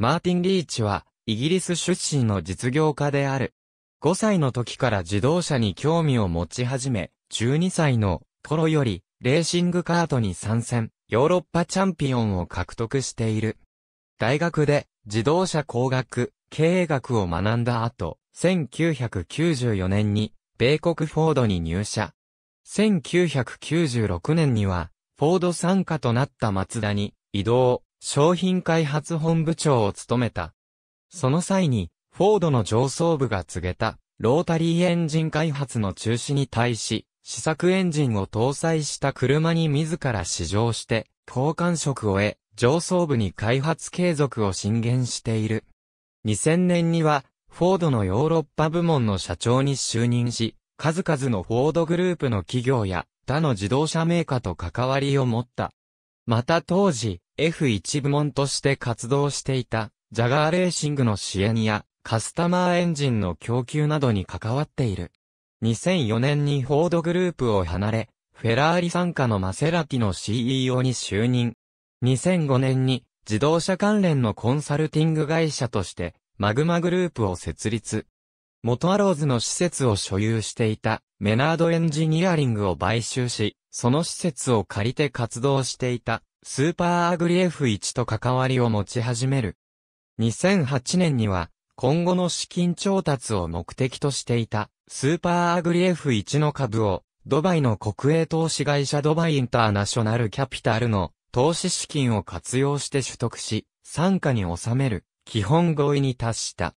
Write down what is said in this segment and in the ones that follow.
マーティン・リーチは、イギリス出身の実業家である。5歳の時から自動車に興味を持ち始め、12歳の頃より、レーシングカートに参戦、ヨーロッパチャンピオンを獲得している。大学で、自動車工学、経営学を学んだ後、1994年に、米国フォードに入社。1996年には、フォード参加となったマツダに、移動。商品開発本部長を務めた。その際に、フォードの上層部が告げた、ロータリーエンジン開発の中止に対し、試作エンジンを搭載した車に自ら試乗して、交換職を得、上層部に開発継続を進言している。2000年には、フォードのヨーロッパ部門の社長に就任し、数々のフォードグループの企業や他の自動車メーカーと関わりを持った。また当時、F1 部門として活動していた、ジャガーレーシングの支援や、カスタマーエンジンの供給などに関わっている。2004年にフォードグループを離れ、フェラーリ参加のマセラティの CEO に就任。2005年に自動車関連のコンサルティング会社として、マグマグループを設立。モトアローズの施設を所有していたメナードエンジニアリングを買収し、その施設を借りて活動していた、スーパーアグリ F1 と関わりを持ち始める。2008年には、今後の資金調達を目的としていた、スーパーアグリ F1 の株を、ドバイの国営投資会社ドバイインターナショナルキャピタルの投資資金を活用して取得し、参加に収める基本合意に達した。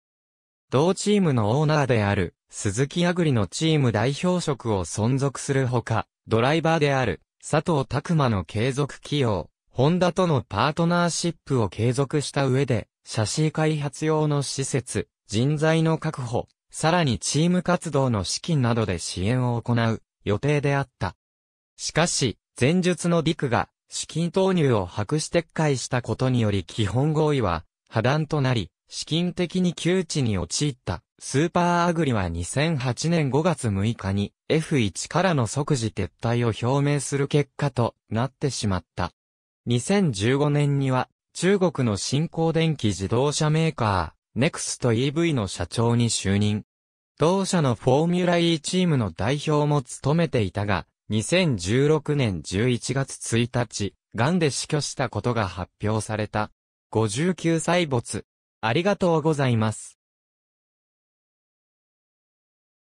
同チームのオーナーである鈴木アグリのチーム代表職を存続するほか、ドライバーである、佐藤拓馬の継続起用、ホンダとのパートナーシップを継続した上で、写真開発用の施設、人材の確保、さらにチーム活動の資金などで支援を行う予定であった。しかし、前述のディクが資金投入を白紙撤回したことにより基本合意は破談となり、資金的に窮地に陥った。スーパーアグリは2008年5月6日に F1 からの即時撤退を表明する結果となってしまった。2015年には中国の新興電気自動車メーカー、ネクスト EV の社長に就任。同社のフォーミュラ E チームの代表も務めていたが、2016年11月1日、癌で死去したことが発表された。59歳没。ありがとうございます。